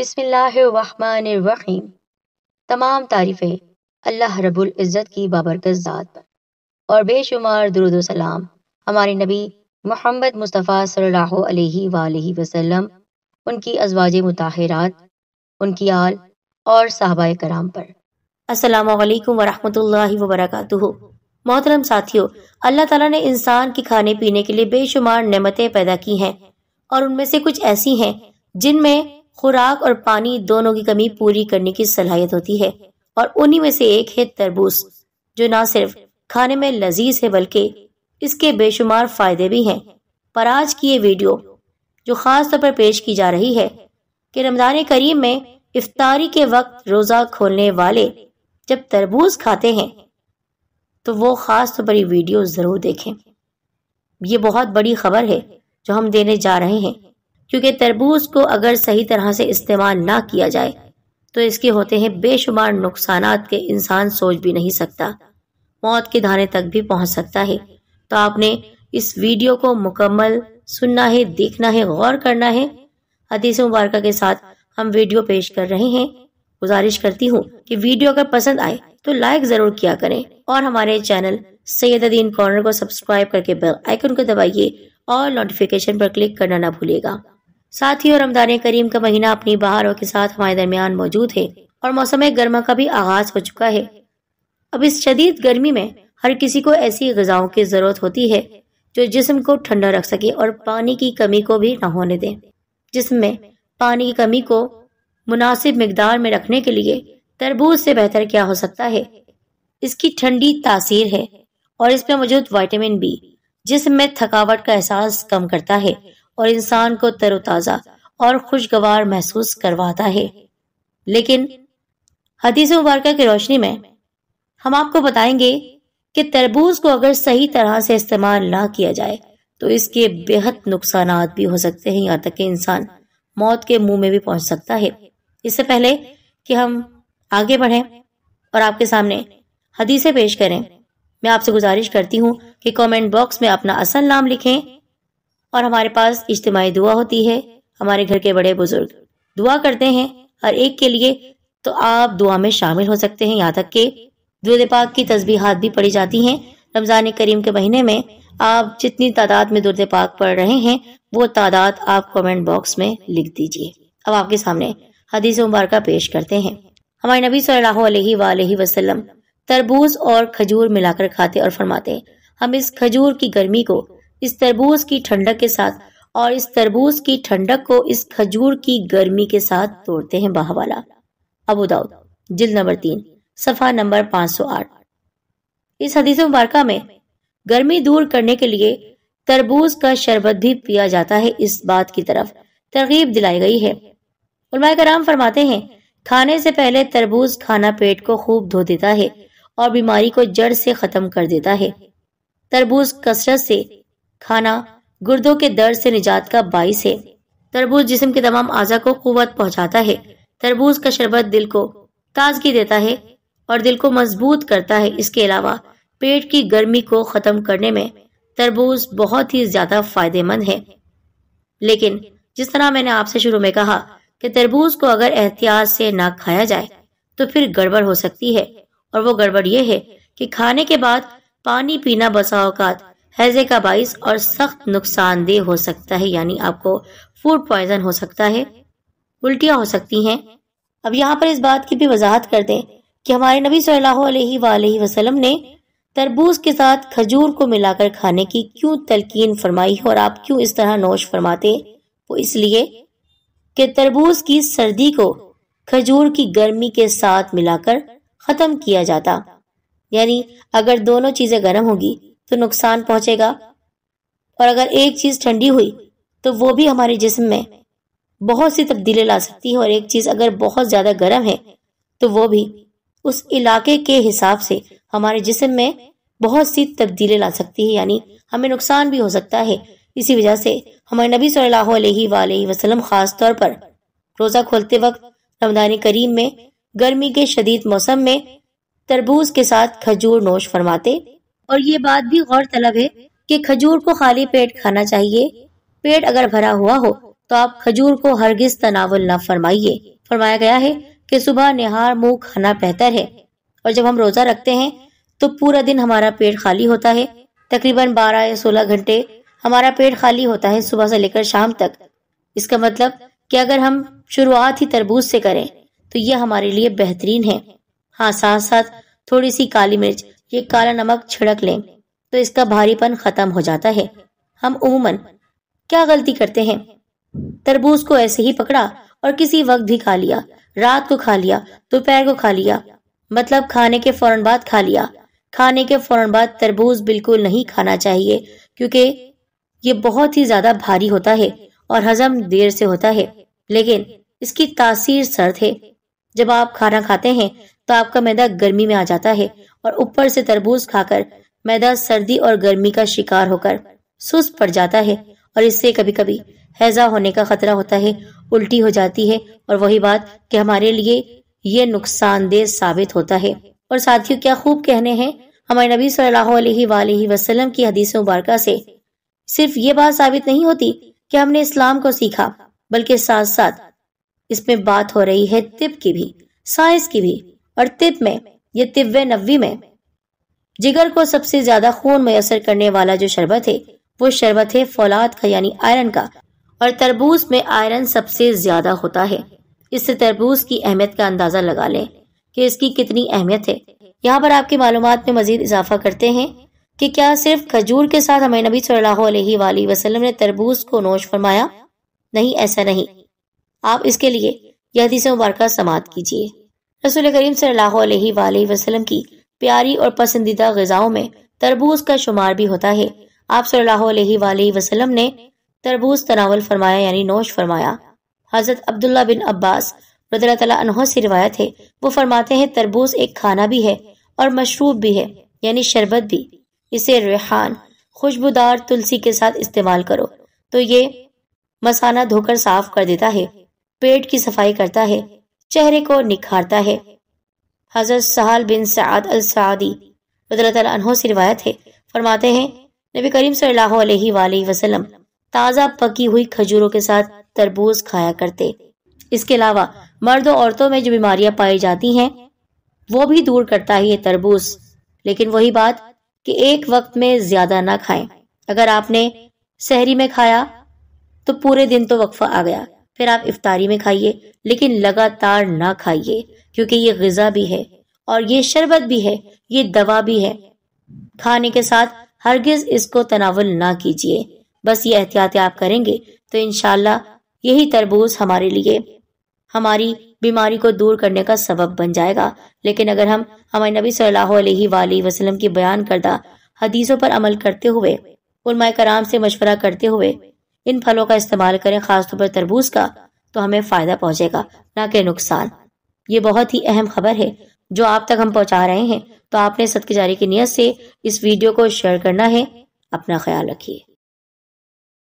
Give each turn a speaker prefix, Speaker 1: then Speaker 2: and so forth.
Speaker 1: बिसमीम तमाम तारीफ़ें अल्लाह रब्बुल इज़्ज़त की बाबरकत ज़ात पर और बेशुमार दरुद सलाम हमारे नबी मोहम्मद मुस्तफ़ा सल्लल्लाहु अलैहि वालैहि वसल्लम उनकी अजवाज मुताहरात उनकी आल और साहबा कराम पर अस्सलाम वालेकुम वरहमतुल्लाहि वबरकातुहू मोहतरम साथियों अल्लाह ताला ने इंसान के खाने पीने के लिए बेशुमार नेमतें पैदा की हैं और उनमें से कुछ ऐसी हैं जिनमें खुराक और पानी दोनों की कमी पूरी करने की सलाहियत होती है और उन्हीं में से एक है तरबूज जो ना सिर्फ खाने में लजीज है बल्कि इसके बेशुमार फायदे भी हैं पर आज की ये वीडियो जो ख़ास तौर पर पेश की जा रही है कि रमज़ान करीम में इफ्तारी के वक्त रोज़ा खोलने वाले जब तरबूज खाते हैं तो वो ख़ास तौर पर ये वीडियो ज़रूर देखें ये बहुत बड़ी खबर है जो हम देने जा रहे हैं क्योंकि तरबूज को अगर सही तरह से इस्तेमाल ना किया जाए तो इसके होते हैं बेशुमार नुकसान के इंसान सोच भी नहीं सकता मौत के धारे तक भी पहुंच सकता है तो आपने इस वीडियो को मुकम्मल सुनना है देखना है गौर करना है हदीस मुबारक के साथ हम वीडियो पेश कर रहे हैं गुजारिश करती हूँ कि वीडियो अगर पसंद आए तो लाइक जरूर किया करें और हमारे चैनल सैयद अदीन कॉर्नर को सब्सक्राइब करके बेल आइकन को दबाइए और नोटिफिकेशन पर क्लिक करना ना भूलेगा साथ ही और रमदान करीम का महीना अपनी बहारों के साथ हमारे दरमियान मौजूद है और मौसम गर्मा का भी आगाज हो चुका है अब इस शदीद गर्मी में हर किसी को ऐसी गजाओं की ज़रूरत होती है जो जिसम को ठंडा रख सके और पानी की कमी को भी न होने दें जिसम में पानी की कमी को मुनासिब मकदार में रखने के लिए तरबूज से बेहतर क्या हो सकता है इसकी ठंडी तासीर है और इसमें मौजूद वाइटामिन बी जिसम में थकावट का एहसास कम करता है और इंसान को तरोताज़ा और खुशगवार महसूस करवाता है लेकिन हदीस मुबारक की रोशनी में हम आपको बताएंगे कि तरबूज को अगर सही तरह से इस्तेमाल ना किया जाए तो इसके बेहद नुकसान भी हो सकते हैं यहाँ तक कि इंसान मौत के मुंह में भी पहुंच सकता है इससे पहले कि हम आगे बढ़ें और आपके सामने हदीसें पेश करें मैं आपसे गुजारिश करती हूँ कि कमेंट बॉक्स में अपना असल नाम लिखें और हमारे पास इज्तमाही दुआ होती है हमारे घर के बड़े बुजुर्ग दुआ करते हैं हर एक के लिए तो आप दुआ में शामिल हो सकते हैं यहाँ तक के दुरुद पाक की तस्बीहात भी पढ़ी जाती हैं रमज़ान करीम के महीने में आप जितनी तादाद में दुर्द पाक पढ़ रहे हैं वो तादाद आप कमेंट बॉक्स में लिख दीजिए अब आपके सामने हदीस मुबारक पेश करते हैं हमारे नबी सल्लल्लाहु अलैहि वसल्लम तरबूज और खजूर मिलाकर खाते और फरमाते हम इस खजूर की गर्मी को इस तरबूज की ठंडक के साथ और इस तरबूज की ठंडक को इस खजूर की गर्मी के साथ तोड़ते हैं बाहवाला अबू दाऊद जिल नंबर तीन सफा नंबर 508 इस हदीस मुबारक में गर्मी दूर करने के लिए तरबूज का शरबत भी पिया जाता है इस बात की तरफ तरगीब दिलाई गई है उलमा कराम फरमाते हैं खाने से पहले तरबूज खाना पेट को खूब धो देता है और बीमारी को जड़ से खत्म कर देता है तरबूज कसरत से खाना गुर्दों के दर्द से निजात का बाइस है तरबूज जिसम के तमाम आजा को कुत पहुंचाता है तरबूज का शरबत दिल को ताजगी देता है और दिल को मजबूत करता है इसके अलावा पेट की गर्मी को ख़त्म करने में तरबूज बहुत ही ज़्यादा फायदेमंद है लेकिन जिस तरह मैंने आपसे शुरू में कहा कि तरबूज को अगर एहतियात से ना खाया जाए तो फिर गड़बड़ हो सकती है और वो गड़बड़ ये है कि खाने के बाद पानी पीना बसा औकात हैजे का बाइस और सख्त नुकसानदेह हो सकता है यानी आपको फूड पॉइजन हो सकता है उल्टियाँ हो सकती हैं अब यहाँ पर इस बात की भी वजाहत कर दें कि हमारे नबी सल्लल्लाहु अलैहि वसल्लम ने तरबूज के साथ खजूर को मिलाकर खाने की क्यों तलकीन फरमाई और आप क्यों इस तरह नोश फरमाते वो इसलिए कि तरबूज की सर्दी को खजूर की गर्मी के साथ मिलाकर ख़त्म किया जाता यानी अगर दोनों चीज़ें गर्म होगी तो नुकसान पहुंचेगा और अगर एक चीज़ ठंडी हुई तो वो भी हमारे जिस्म में बहुत सी तब्दीली ला सकती है और एक चीज़ अगर बहुत ज़्यादा गर्म है तो वो भी उस इलाके के हिसाब से हमारे जिस्म में बहुत सी तब्दीली ला सकती है यानी हमें नुकसान भी हो सकता है इसी वजह से हमारे नबी सल्लल्लाहु अलैहि वसल्लम खास तौर पर रोज़ा खोलते वक्त रमदान करीम में गर्मी के शदीद मौसम में तरबूज के साथ खजूर नोश फरमाते और ये बात भी गौर तलब है कि खजूर को खाली पेट खाना चाहिए पेट अगर भरा हुआ हो तो आप खजूर को हरगिज तनावल ना फरमाइए फरमाया गया है कि सुबह निहार मुंह खाना बेहतर है और जब हम रोजा रखते हैं तो पूरा दिन हमारा पेट खाली होता है तकरीबन 12 या 16 घंटे हमारा पेट खाली होता है सुबह से लेकर शाम तक इसका मतलब कि अगर हम शुरुआत ही तरबूज से करें तो यह हमारे लिए बेहतरीन है हाँ साथ साथ थोड़ी सी काली मिर्च ये काला नमक छिड़क लें तो इसका भारीपन खत्म हो जाता है हम उमूमन क्या गलती करते हैं तरबूज को ऐसे ही पकड़ा और किसी वक्त भी खा लिया रात को खा लिया दोपहर को खा लिया मतलब खाने के फौरन बाद खा लिया खाने के फौरन बाद तरबूज बिल्कुल नहीं खाना चाहिए क्योंकि ये बहुत ही ज्यादा भारी होता है और हजम देर से होता है लेकिन इसकी तासीर सर्द है जब आप खाना खाते हैं तो आपका मैदा गर्मी में आ जाता है और ऊपर से तरबूज खाकर मैदा सर्दी और गर्मी का शिकार होकर सुस्त पड़ जाता है और इससे कभी कभी हैजा होने का खतरा होता है उल्टी हो जाती है और वही बात कि हमारे लिए ये नुकसानदेह साबित होता है और साथियों क्या खूब कहने हैं हमारे नबी सल्लल्लाहु अलैहि वसल्लम की हदीस मुबारक से सिर्फ ये बात साबित नहीं होती कि हमने इस्लाम को सीखा बल्कि साथ साथ इसमें बात हो रही है तिब की भी साइंस की भी अड़तिब में या तिब्बे नब्बी में जिगर को सबसे ज्यादा खून में असर करने वाला जो शरबत है वो शरबत है फौलाद का यानी आयरन का और तरबूज में आयरन सबसे ज्यादा होता है इससे तरबूज की अहमियत का अंदाजा लगा लें कि इसकी कितनी अहमियत है यहाँ पर आपकी मालूम में मजीद इजाफा करते हैं कि क्या सिर्फ खजूर के साथ हमें नबी सल्लल्लाहु अलैहि वसल्लम ने तरबूज को नोश फरमाया नहीं ऐसा नहीं आप इसके लिए यह मुबारक समाप्त कीजिए रसूल करीम सल्लल्लाहु की प्यारी और पसंदीदा गजाओं में तरबूज का शुमार भी होता है आप सल्लल्लाहु ने तरबूज तनावल फरमाया यानी नोश फरमाया हजरत अब्दुल्ला बिन अब्बास से रिवायत है वो फरमाते हैं तरबूज एक खाना भी है और मशरूब भी है यानी शरबत भी इसे रेहान खुशबूदार तुलसी के साथ इस्तेमाल करो तो ये मसाना धोकर साफ कर देता है पेट की सफाई करता है चेहरे को निखारता है हजरत सहाल बिन साद अल सादी रदरतों से रिवायत है फरमाते हैं नबी करीम सल्लल्लाहु वसल्लम ताज़ा पकी हुई खजूरों के साथ तरबूज खाया करते इसके अलावा मर्द और औरतों में जो बीमारियां पाई जाती हैं वो भी दूर करता है ये तरबूज लेकिन वही बात कि एक वक्त में ज्यादा ना खाएं अगर आपने शहरी में खाया तो पूरे दिन तो वक्फा आ गया फिर आप इफ्तारी में खाइए लेकिन लगातार ना खाइए क्योंकि ये गज़ा भी है और ये शरबत भी है ये दवा भी है खाने के साथ हरगिज इसको तनावल ना कीजिए बस ये एहतियात आप करेंगे तो इनशाला यही तरबूज हमारे लिए हमारी बीमारी को दूर करने का सबब बन जाएगा लेकिन अगर हम हमारे नबी सल्लल्लाहु वसलम की बयान करदा हदीसों पर अमल करते हुए उलमा कराम से मशवरा करते हुए इन फलों का इस्तेमाल करें खासतौर पर तरबूज का तो हमें फ़ायदा पहुंचेगा ना कि नुकसान ये बहुत ही अहम खबर है जो आप तक हम पहुंचा रहे हैं तो आपने सदक जारी की नीयत से इस वीडियो को शेयर करना है अपना ख्याल रखिए